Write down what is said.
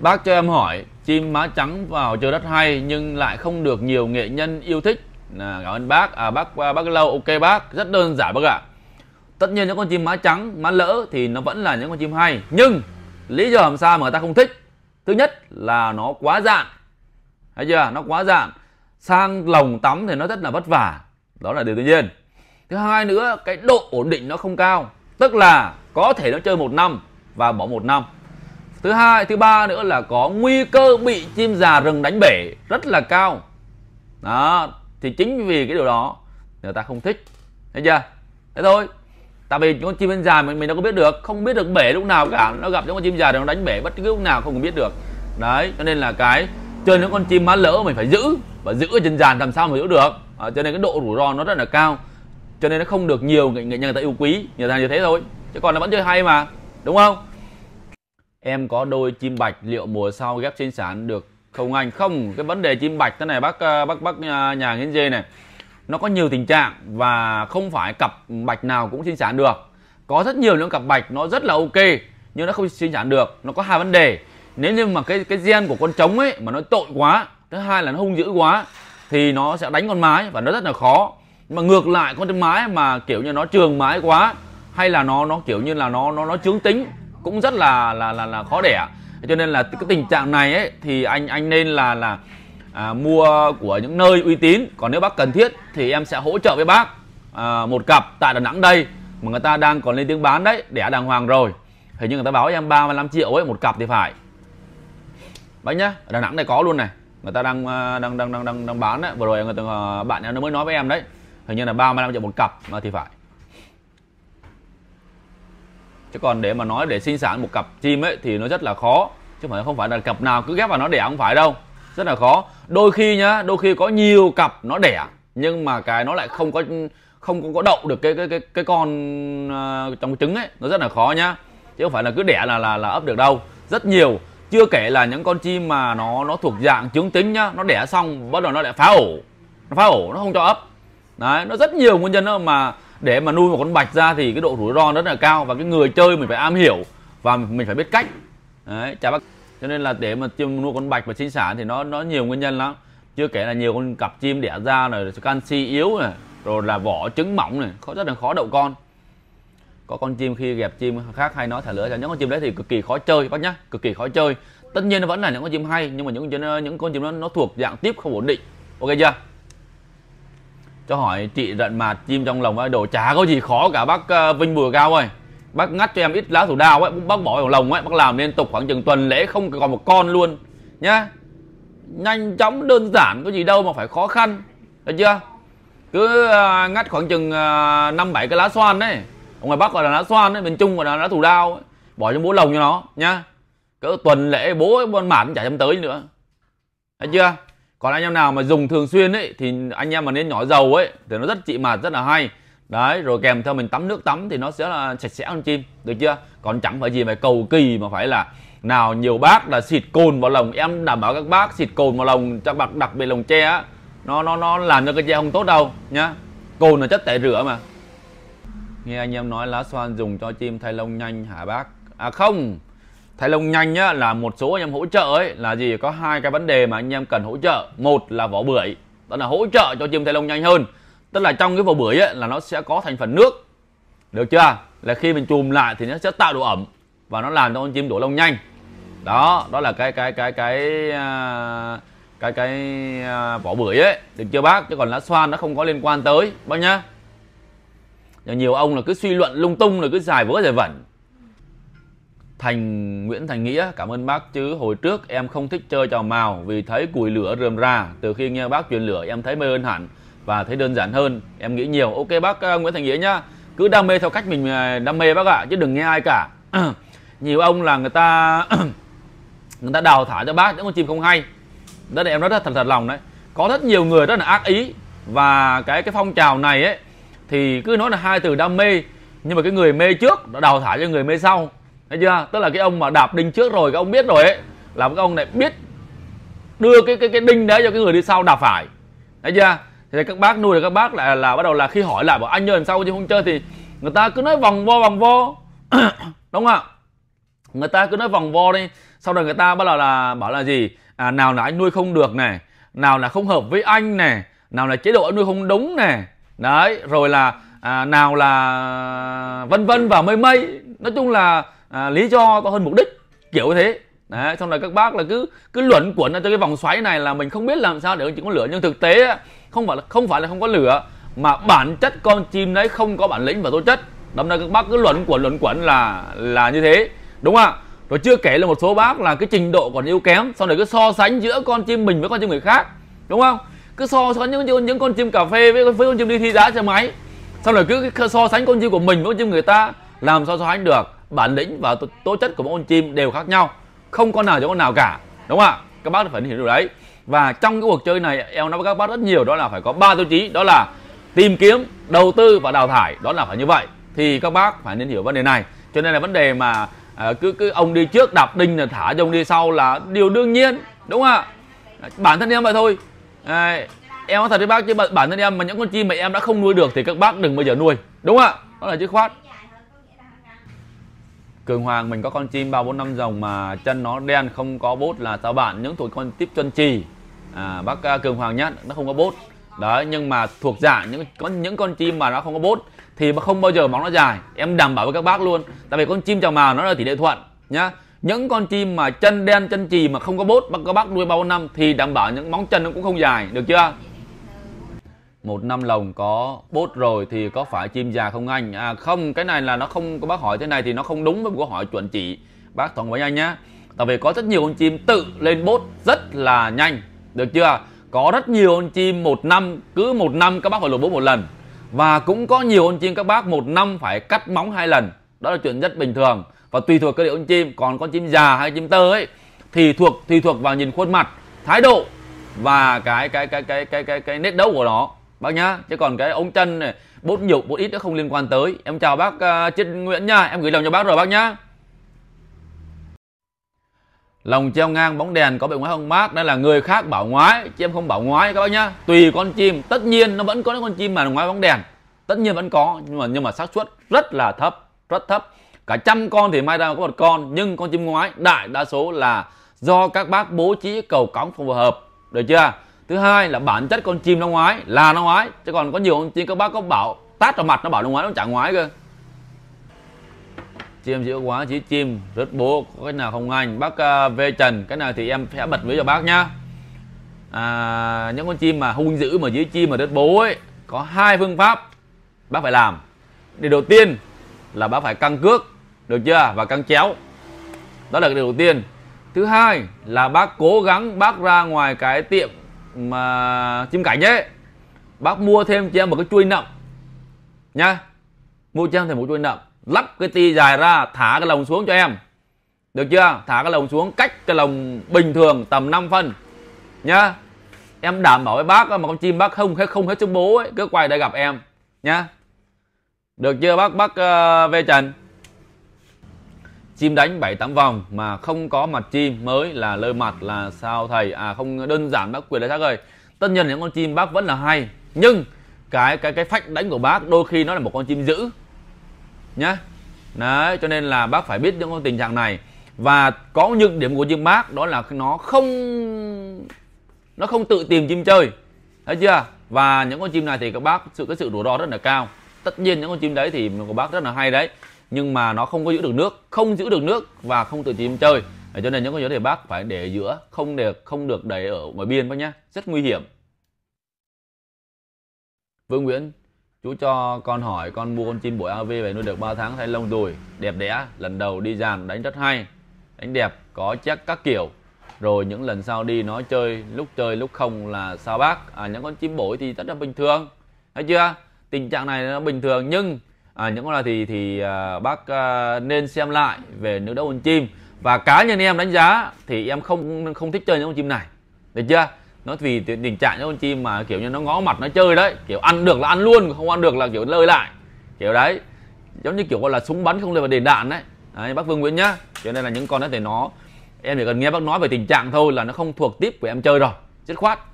Bác cho em hỏi, chim má trắng vào chơi đất hay nhưng lại không được nhiều nghệ nhân yêu thích. À, cảm ơn bác. À, bác qua à, bác lâu ok bác, rất đơn giản bác ạ. Tất nhiên những con chim má trắng, má lỡ thì nó vẫn là những con chim hay, nhưng lý do làm sao mà người ta không thích? Thứ nhất là nó quá dạn. Thấy chưa? Nó quá dạn. Sang lồng tắm thì nó rất là vất vả. Đó là điều tự nhiên. Thứ hai nữa, cái độ ổn định nó không cao. Tức là có thể nó chơi một năm và bỏ một năm thứ hai thứ ba nữa là có nguy cơ bị chim già rừng đánh bể rất là cao đó thì chính vì cái điều đó người ta không thích thấy chưa thế thôi tại vì con chim bên già mình mình đâu có biết được không biết được bể lúc nào cả nó gặp những con chim già thì nó đánh bể bất cứ lúc nào không biết được đấy cho nên là cái chơi những con chim má lỡ mình phải giữ và giữ trên giàn làm sao mà giữ được à, cho nên cái độ rủi ro nó rất là cao cho nên nó không được nhiều nghệ, nghệ nhân người ta yêu quý người ta như thế thôi chứ còn nó vẫn chơi hay mà đúng không em có đôi chim bạch liệu mùa sau ghép sinh sản được không anh không cái vấn đề chim bạch thế này bác ờ, bác bác nhà, ờ, nhà nghiên dê này nó có nhiều tình trạng và không phải cặp bạch nào cũng sinh sản được có rất nhiều những cặp bạch nó rất là ok nhưng nó không sinh sản được nó có hai vấn đề nếu như mà cái cái gen của con trống ấy mà nó tội quá thứ hai là nó hung dữ quá thì nó sẽ đánh con mái và nó rất là khó mà ngược lại con mái mà kiểu như nó trường mái quá hay là nó nó kiểu như là nó nó nó trướng tính cũng rất là là là, là khó đẻ cho nên là cái tình trạng này ấy thì anh anh nên là là à, mua của những nơi uy tín còn nếu bác cần thiết thì em sẽ hỗ trợ với bác à, một cặp tại đà nẵng đây mà người ta đang còn lên tiếng bán đấy đẻ đàng hoàng rồi hình như người ta báo em 35 triệu ấy một cặp thì phải bác nhá đà nẵng này có luôn này người ta đang à, đang đang đang đang, đang bán đấy vừa rồi người ta, à, bạn em nó mới nói với em đấy hình như là 35 triệu một cặp mà thì phải chứ còn để mà nói để sinh sản một cặp chim ấy thì nó rất là khó chứ phải không phải là cặp nào cứ ghép vào nó đẻ không phải đâu rất là khó đôi khi nhá đôi khi có nhiều cặp nó đẻ nhưng mà cái nó lại không có không có, có đậu được cái cái cái cái con uh, trong trứng ấy nó rất là khó nhá chứ không phải là cứ đẻ là là là ấp được đâu rất nhiều chưa kể là những con chim mà nó nó thuộc dạng trứng tính nhá nó đẻ xong bắt đầu nó lại phá ổ nó phá ổ nó không cho ấp đấy nó rất nhiều nguyên nhân đó mà để mà nuôi một con bạch ra thì cái độ rủi ro rất là cao và cái người chơi mình phải am hiểu và mình phải biết cách đấy chào bác cho nên là để mà chim nuôi con bạch và sinh sản thì nó nó nhiều nguyên nhân lắm chưa kể là nhiều con cặp chim đẻ ra rồi canxi yếu này rồi là vỏ trứng mỏng này khó rất là khó đậu con có con chim khi gẹp chim khác hay nói thả lửa là những con chim đấy thì cực kỳ khó chơi bác nhá cực kỳ khó chơi tất nhiên nó vẫn là những con chim hay nhưng mà những những con chim nó nó thuộc dạng tiếp không ổn định ok chưa cho hỏi chị giận mạt chim trong lồng đồ chả có gì khó cả bác ờ, vinh bùa cao ơi bác ngắt cho em ít lá thủ đào ấy bác bỏ vào lồng ấy bác làm liên tục khoảng chừng tuần lễ không còn một con luôn nhá nhanh chóng đơn giản có gì đâu mà phải khó khăn được chưa cứ ờ, ngắt khoảng chừng ờ, năm bảy cái lá xoan đấy ngoài bắc gọi là lá xoan đấy miền trung gọi là lá thủ đao ấy. bỏ trong bố lồng cho nó nhá cứ tuần lễ bố con mản chả chăm tới nữa thấy chưa còn anh em nào mà dùng thường xuyên ấy thì anh em mà nên nhỏ dầu ấy thì nó rất trị mạt rất là hay đấy rồi kèm theo mình tắm nước tắm thì nó sẽ là sạch sẽ hơn chim được chưa còn chẳng phải gì phải cầu kỳ mà phải là nào nhiều bác là xịt cồn vào lồng em đảm bảo các bác xịt cồn vào lồng cho bạc đặc biệt lồng tre á nó nó nó làm cho cái tre không tốt đâu nhá cồn là chất tẩy rửa mà nghe anh em nói lá xoan dùng cho chim thay lông nhanh hả bác à không Thái Long nhanh nhá là một số anh em hỗ trợ ấy là gì có hai cái vấn đề mà anh em cần hỗ trợ. Một là vỏ bưởi, đó là hỗ trợ cho chim Thái Long nhanh hơn. Tức là trong cái vỏ bưởi ấy là nó sẽ có thành phần nước. Được chưa? Là khi mình chùm lại thì nó sẽ tạo độ ẩm và nó làm cho con chim đổ lông nhanh. Đó, đó là cái cái cái cái à, cái cái, cái à, vỏ bưởi ấy, được chưa bác? Chứ còn lá xoan nó không có liên quan tới bác nhá. Nhiều ông là cứ suy luận lung tung là cứ dài vỡ dài vẩn Thành Nguyễn Thành Nghĩa cảm ơn bác chứ hồi trước em không thích chơi trò màu vì thấy cùi lửa rườm ra từ khi nghe bác truyền lửa em thấy mê hơn hẳn và thấy đơn giản hơn em nghĩ nhiều ok bác ờ, Nguyễn Thành Nghĩa nhá cứ đam mê theo cách mình ờ, đam mê bác ạ chứ đừng nghe ai cả nhiều ông là người ta người ta đào thả cho bác những con chim không hay đó là em rất là thật thật lòng đấy có rất nhiều người rất là ác ý và cái cái phong trào này ấy thì cứ nói là hai từ đam mê nhưng mà cái người mê trước đã đào thả cho người mê sau thấy chưa tức là cái ông mà đạp đinh trước rồi cái ông biết rồi ấy là cái ông này biết đưa cái cái cái đinh đấy cho cái người đi sau đạp phải thấy chưa thì các bác nuôi thì các bác lại là, là bắt đầu là khi hỏi lại bảo anh ơi làm sao chứ không chơi thì người ta cứ nói vòng vo vòng vo đúng không ạ người ta cứ nói vòng vo đi sau đó người ta bắt đầu là bảo là gì à, nào là anh nuôi không được này nào là không hợp với anh này nào là chế độ anh nuôi không đúng này đấy rồi là à, nào là vân vân và mây mây nói chung là à, lý do to hơn mục đích kiểu như thế đấy xong rồi các bác là cứ cứ luẩn quẩn ở trong cái vòng xoáy này là mình không biết làm sao để con chim có lửa nhưng thực tế không phải là không phải là không có lửa mà bản chất con chim đấy không có bản lĩnh và tố chất đâm ra các bác cứ luẩn quẩn luẩn quẩn là là như thế đúng không ạ rồi chưa kể là một số bác là cái trình độ còn yếu kém xong rồi cứ so sánh giữa con chim mình với con chim người khác đúng không cứ so sánh những những con chim cà phê với, với con chim đi thi giá xe máy xong rồi cứ so sánh con chim của mình với con chim người ta làm sao so sánh được bản lĩnh và tố, chất của mỗi con chim đều khác nhau không con nào giống con nào cả đúng không ạ các bác phải hiểu điều đấy và trong cái cuộc chơi này em nói với các bác rất nhiều đó là phải có ba tiêu chí đó là tìm kiếm đầu tư và đào thải đó là phải như vậy thì các bác phải nên hiểu vấn đề này cho nên là vấn đề mà à, cứ cứ ông đi trước đạp đinh là thả cho ông đi sau là điều đương nhiên đúng không ạ bản thân em vậy thôi à, em nói thật với bác chứ bản thân em mà những con chim mà em đã không nuôi được thì các bác đừng bao giờ nuôi đúng không ạ đó là chữ khoát cường hoàng mình có con chim ba bốn năm dòng mà chân nó đen không có bốt là sao bạn những thuộc con tiếp chân trì à, bác à, cường hoàng nhá nó không có bốt đấy nhưng mà thuộc giả những có những con chim mà nó không có bốt thì không bao giờ móng nó dài em đảm bảo với các bác luôn tại vì con chim chào màu nó là tỷ lệ thuận nhá những con chim mà chân đen chân chì mà không có bốt các bác nuôi bao năm thì đảm bảo những móng chân nó cũng không dài được chưa một năm lồng có bốt rồi thì có phải chim già không anh à không cái này là nó không có bác hỏi thế này thì nó không đúng với câu hỏi chuẩn chỉ bác thuận với anh nhá tại vì có rất nhiều con chim tự lên bốt rất là nhanh được chưa có rất nhiều con chim một năm cứ một năm các bác phải lột bốt một lần và cũng có nhiều con chim các bác một năm phải cắt móng hai lần đó là chuyện rất bình thường và tùy thuộc cơ địa con chim còn con chim già hay chim tơ ấy thì thuộc thì thuộc vào nhìn khuôn mặt thái độ và cái cái cái cái cái cái cái, cái nét đấu của nó bác nhá chứ còn cái ống chân này bốt nhiều bốt ít nó không liên quan tới em chào bác uh, à, Chiết Nguyễn nha em gửi lòng cho bác rồi bác nhá lòng treo ngang bóng đèn có bị ngoái không mát đây là người khác bảo ngoái chứ em không bảo ngoái các bác nhá tùy con chim tất nhiên nó vẫn có những con chim mà ngoái bóng đèn tất nhiên vẫn có nhưng mà nhưng mà xác suất rất là thấp rất thấp cả trăm con thì mai ra có một con nhưng con chim ngoái đại đa số là do các bác bố trí cầu cống phù hợp được chưa thứ hai là bản chất con chim nó ngoái là nó ngoái chứ còn có nhiều con chim các bác có bảo tát vào mặt nó bảo nó ngoái nó chả ngoái cơ chim dữ quá chỉ chim rớt bố có cái nào không anh bác uh, à, v trần cái nào thì em sẽ bật với cho bác nhá à, những con chim mà hung dữ mà dưới chim mà rớt bố ấy có hai phương pháp bác phải làm điều đầu tiên là bác phải căng cước được chưa và căng chéo đó là cái điều đầu tiên thứ hai là bác cố gắng bác ra ngoài cái tiệm mà chim cảnh ấy bác mua thêm cho em một cái chuôi nậm nha mua cho em thêm một chuôi nậm lắp cái ti dài ra thả cái lồng xuống cho em được chưa thả cái lồng xuống cách cái lồng bình thường tầm 5 phân nhá em đảm bảo với bác mà con chim bác không hết không hết chống bố ấy cứ quay đây gặp em nhá được chưa bác bác uh, ờ, về trần chim đánh 7 8 vòng mà không có mặt chim mới là lơ mặt là sao thầy à không đơn giản bác quyền đấy bác ơi tất nhiên những con chim bác vẫn là hay nhưng cái cái cái phách đánh của bác đôi khi nó là một con chim dữ nhá đấy cho nên là bác phải biết những con tình trạng này và có những điểm của chim bác đó là nó không nó không tự tìm chim chơi thấy chưa và những con chim này thì các bác sự cái sự rủi ro rất là cao tất nhiên những con chim đấy thì của bác rất là hay đấy nhưng mà nó không có giữ được nước không giữ được nước và không tự tìm chơi để cho nên những con nhớ đề bác phải để ở giữa không được không được để ở ngoài biên các nhá rất nguy hiểm Vương Nguyễn chú cho con hỏi con mua con chim bổi AV về nuôi được 3 tháng thay lông rồi đẹp đẽ lần đầu đi dàn đánh rất hay đánh đẹp có chắc các kiểu rồi những lần sau đi nó chơi lúc chơi lúc không là sao bác à những con chim bổi thì rất là bình thường thấy chưa tình trạng này nó bình thường nhưng à, những con này thì thì à, bác à, nên xem lại về nước đấu con chim và cá nhân em đánh giá thì em không không thích chơi những con chim này được chưa nó vì tình trạng những con chim mà kiểu như nó ngó mặt nó chơi đấy kiểu ăn được là ăn luôn không ăn được là kiểu lơi lại kiểu đấy giống như kiểu gọi là súng bắn không lên vào đền đạn đấy. đấy bác Vương Nguyễn nhá cho nên là những con đấy thì nó em chỉ cần nghe bác nói về tình trạng thôi là nó không thuộc tiếp của em chơi rồi dứt khoát